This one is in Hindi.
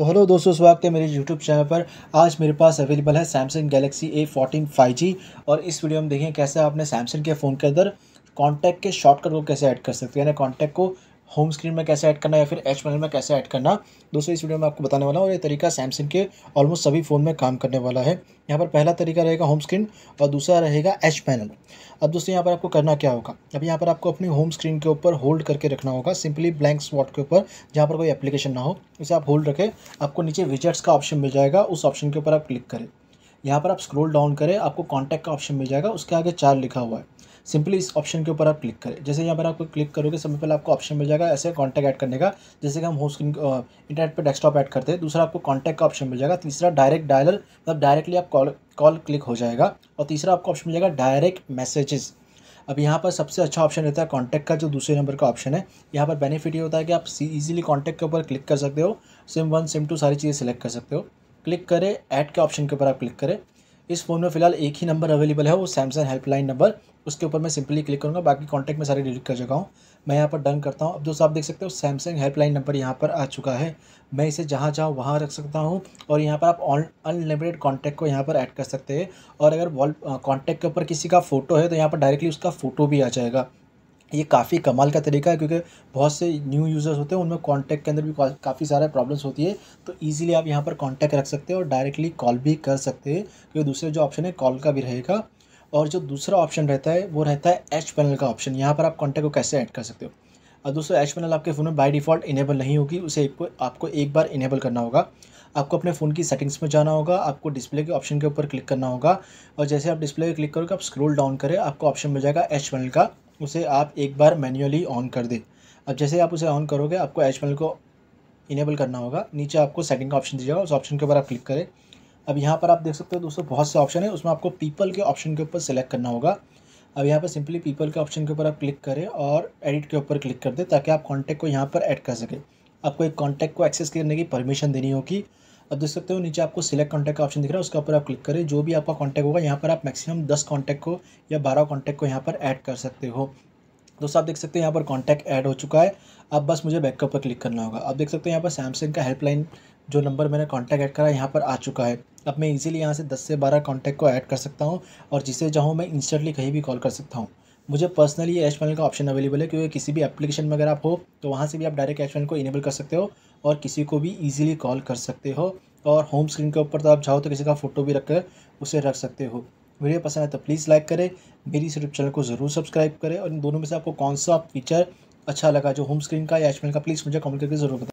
तो हेलो दोस्तों स्वागत है मेरे यूट्यूब चैनल पर आज मेरे पास अवेलेबल है Samsung Galaxy A fourteen five और इस वीडियो में देखें कैसे आपने सैमसंग के फ़ोन के अंदर कॉन्टैक्ट के शॉर्टकट को कैसे ऐड कर सकते हैं यानी कॉन्टैक्ट को होम स्क्रीन में कैसे ऐड करना या फिर एच पैनल में कैसे ऐड करना दोस्तों इस वीडियो में आपको बताने वाला हूँ और ये तरीका सैमसंग के ऑलमोस्ट सभी फ़ोन में काम करने वाला है यहाँ पर पहला तरीका रहेगा होम स्क्रीन और दूसरा रहेगा एच पैनल अब दोस्तों यहाँ पर आपको करना क्या होगा अब यहाँ पर आपको अपनी होम स्क्रीन के ऊपर होल्ड करके रखना होगा सिंपली ब्लैंक स्पॉट के ऊपर जहाँ पर कोई एप्लीकेशन ना हो उसे आप होल्ड रखें आपको नीचे विजट्स का ऑप्शन मिल जाएगा उस ऑप्शन के ऊपर आप क्लिक करें यहाँ पर आप स्क्रॉल डाउन करें आपको कॉन्टैक्ट का ऑप्शन मिल जाएगा उसके आगे चार लिखा हुआ है सिंपली इस ऑप्शन के ऊपर आप क्लिक करें जैसे यहाँ पर आपको क्लिक करोगे सबसे पहले आपको ऑप्शन मिल जाएगा ऐसे कॉन्टैक्ट ऐड करने का जैसे कि हम होम स्क्रीन इंटरनेट पर डेस्कटॉप ऐड करते हैं दूसरा आपको कॉन्टैक्ट का ऑप्शन मिल जाएगा तीसरा डायरेक्ट डायलर मतलब डायरेक्टली आप कॉल कॉल क्लिक हो जाएगा और तीसरा आपको ऑप्शन मिलेगा डायरेक्ट मैसेजेस अब यहाँ पर सबसे अच्छा ऑप्शन रहता है कॉन्टैक्ट का जो दूसरे नंबर का ऑप्शन है यहाँ पर बेनिफिट ये होता है कि आप इजीली कॉन्टैक्ट के ऊपर क्लिक कर सकते हो सिम वन सिम टू सारी चीज़ें सेलेक्ट कर सकते हो क्लिक करें ऐड के ऑप्शन के ऊपर आप क्लिक करें इस फ़ोन में फिलहाल एक ही नंबर अवेलेबल है वो सैमसंग हेल्पलाइन नंबर उसके ऊपर मैं सिंपली क्लिक करूँगा बाकी कॉन्टैक्ट में सारे डिलीट कर चुका हूँ मैं यहाँ पर डन करता हूँ अब दोस्तों आप देख सकते हो सैमसंग हेल्पलाइन नंबर यहाँ पर आ चुका है मैं इसे जहाँ जाऊँ वहाँ रख सकता हूँ और यहाँ पर आप अनलिमिटेड कॉन्टैक्ट को यहाँ पर ऐड कर सकते हैं और अगर वॉल कॉन्टैक्ट के ऊपर किसी का फोटो है तो यहाँ पर डायरेक्टली उसका फ़ोटो भी आ जाएगा ये काफ़ी कमाल का तरीका है क्योंकि बहुत से न्यू यूज़र्स होते हैं उनमें कॉन्टैक्ट के अंदर भी काफ़ी सारे प्रॉब्लम्स होती है तो इजीली आप यहाँ पर कॉन्टैक्ट रख सकते हैं और डायरेक्टली कॉल भी कर सकते हैं क्योंकि दूसरे जो ऑप्शन है कॉल का भी रहेगा और जो दूसरा ऑप्शन रहता है वो रहता है एच पैनल का ऑप्शन यहाँ पर आप कॉन्टैक्ट को कैसे ऐड कर सकते हो और दूसरा एच पैनल आपके फ़ोन में बाई डिफ़ॉल्ट इनेबल नहीं होगी उसे आपको आपको एक बार इनेबल करना होगा आपको अपने फ़ोन की सेटिंग्स में जाना होगा आपको डिस्प्ले के ऑप्शन के ऊपर क्लिक करना होगा और जैसे आप डिस्प्ले पर क्लिक करोगे आप स्क्रोल डाउन करें आपको ऑप्शन मिल जाएगा एच पैनल का उसे आप एक बार मैन्युअली ऑन कर दें अब जैसे आप उसे ऑन करोगे आपको एच को इनेबल करना होगा नीचे आपको सेकंड का ऑप्शन दिया जाएगा उस ऑप्शन के ऊपर आप क्लिक करें अब यहाँ पर आप देख सकते हो दोस्तों बहुत से ऑप्शन है उसमें आपको पीपल के ऑप्शन के ऊपर सेलेक्ट करना होगा अब यहाँ पर सिंपली पीपल के ऑप्शन के ऊपर आप क्लिक करें और एडिट के ऊपर क्लिक कर दें ताकि आप कॉन्टैक्ट को यहाँ पर ऐड कर सकें आपको एक कॉन्टैक्ट को एक्सेस करने की परमिशन देनी होगी अब देख सकते हो नीचे आपको सिलेक्ट कॉन्टैक्ट का ऑप्शन दिख रहा है उसके ऊपर आप क्लिक करें जो भी आपका कॉन्टैक्ट होगा यहाँ पर आप मैक्सिमम दस कॉन्टैक्ट को या बारह कॉन्टैक्ट को यहाँ पर ऐड कर सकते हो दोस्तों आप देख सकते हैं यहाँ पर कॉन्टैक्ट ऐड हो चुका है अब बस मुझे बैकअप पर क्लिक करना होगा आप देख सकते हैं यहाँ पर सैमसंग का हेल्पलाइन जो नंबर मैंने कॉन्टैक्ट ऐड करा यहाँ पर आ चुका है अब मैं इजीली यहाँ से 10 से 12 कॉन्टैक्ट को ऐड कर सकता हूँ और जिसे चाहूँ मैं इंस्टेंटली कहीं भी कॉल कर सकता हूँ मुझे पर्सनली ये एच पैनल का ऑप्शन अवेलेबल है क्योंकि किसी भी एप्लीकेशन में अगर आप हो तो वहाँ से भी आप डायरेक्ट एच पैनल को इनेबल कर सकते हो और किसी को भी ईजिली कॉल कर सकते हो और होम स्क्रीन के ऊपर तो आप जाओ तो किसी का फ़ोटो भी रखकर उसे रख सकते हो वीडियो पसंद है तो प्लीज़ लाइक करें मेरी इस यूट्यूब चैनल को ज़रूर सब्सक्राइब करें और इन दोनों में से आपको कौन सा फीचर अच्छा लगा जो होम स्क्रीन का या एच का प्लीज़ मुझे कमेंट करके ज़रूर बताएं